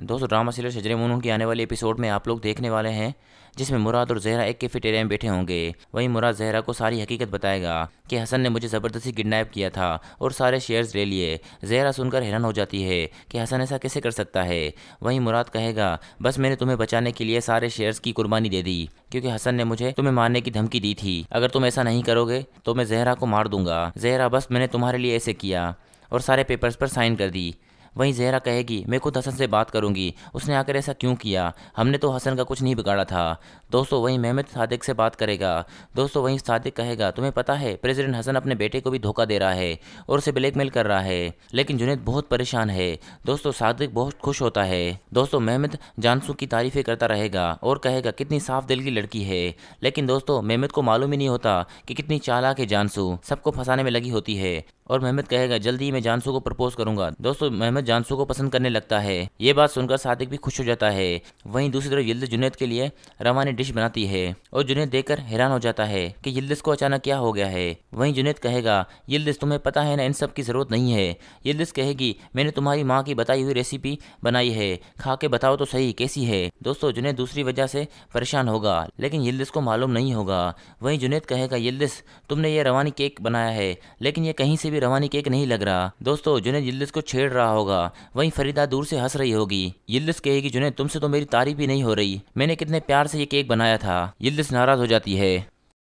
दोस्तों drama serial शजरे मुनू की आने वाले एपिसोड में आप लोग देखने वाले हैं जिसमें मुराद और जहरा एक कैफेटेरिया में बैठे होंगे वहीं मुराद जहरा को सारी हकीकत बताएगा कि हसन ने मुझे ज़बरदस्ती किडनैप किया था और सारे शेयर्स ले लिए जहरा सुनकर हैरान हो जाती है कि हसन ऐसा कैसे कर सकता है वहीं मुराद कहेगा बस मैंने तुम्हें बचाने के लिए सारे शेयर्स की कुर्बानी दे दी क्योंकि हसन ने मुझे तुम्हें मारने की धमकी दी थी अगर तुम ऐसा नहीं करोगे तो मैं जहरा को मार दूंगा जहरा बस मैंने तुम्हारे लिए ऐसे किया और सारे पेपर्स पर साइन कर दी वहीं जहरा कहेगी मैं खुद हसन से बात करूंगी उसने आकर ऐसा क्यों किया हमने तो हसन का कुछ नहीं बिगाड़ा था दोस्तों वहीं मेहमद सादिक से बात करेगा दोस्तों वहीं सादिक कहेगा तुम्हें पता है प्रेसिडेंट हसन अपने बेटे को भी धोखा दे रहा है और उसे ब्लैकमेल कर रहा है लेकिन जुनेद बहुत परेशान है दोस्तों सादिक बहुत खुश होता है दोस्तों मेहमद जानसू की तारीफें करता रहेगा और कहेगा कितनी साफ दिल की लड़की है लेकिन दोस्तों मेहमद को मालूम ही नहीं होता कि कितनी चालाक है जानसू सबको फंसाने में लगी होती है और महमद कहेगा जल्दी ही मैं जानसू को प्रपोज करूंगा दोस्तों महमद जानसू को पसंद करने लगता है ये बात सुनकर सादिक भी खुश हो जाता है वहीं दूसरी तरफ यिल्दिस जुनेद के लिए रवा ने डिश बनाती है और जुनेद देखकर हैरान हो जाता है कि यिल्दिस को अचानक क्या हो गया है वहीं जुनेद कहेगा यिल्दिस तुम्हें पता है ना इन सब की ज़रूरत नहीं है यिल्दिस कहेगी मैंने तुम्हारी माँ की बताई हुई रेसिपी बनाई है खा के बताओ तो सही कैसी है दोस्तों जुनेद दूसरी वजह से परेशान होगा लेकिन यिल्दिस को मालूम नहीं होगा वहीं जुनेद कहेगा यिल्दिस तुमने ये रवानी केक बनाया है लेकिन ये कहीं से भी रवानी केक नहीं लग रहा दोस्तों जुनेद यिल्लिस को छेड़ रहा होगा वहीं फरीदा दूर से हंस रही होगी यिल्लिस कहेगी जुनेद तुमसे तो मेरी तारीफ भी नहीं हो रही मैंने कितने प्यार से ये केक बनाया था यिल्लिस नाराज हो जाती है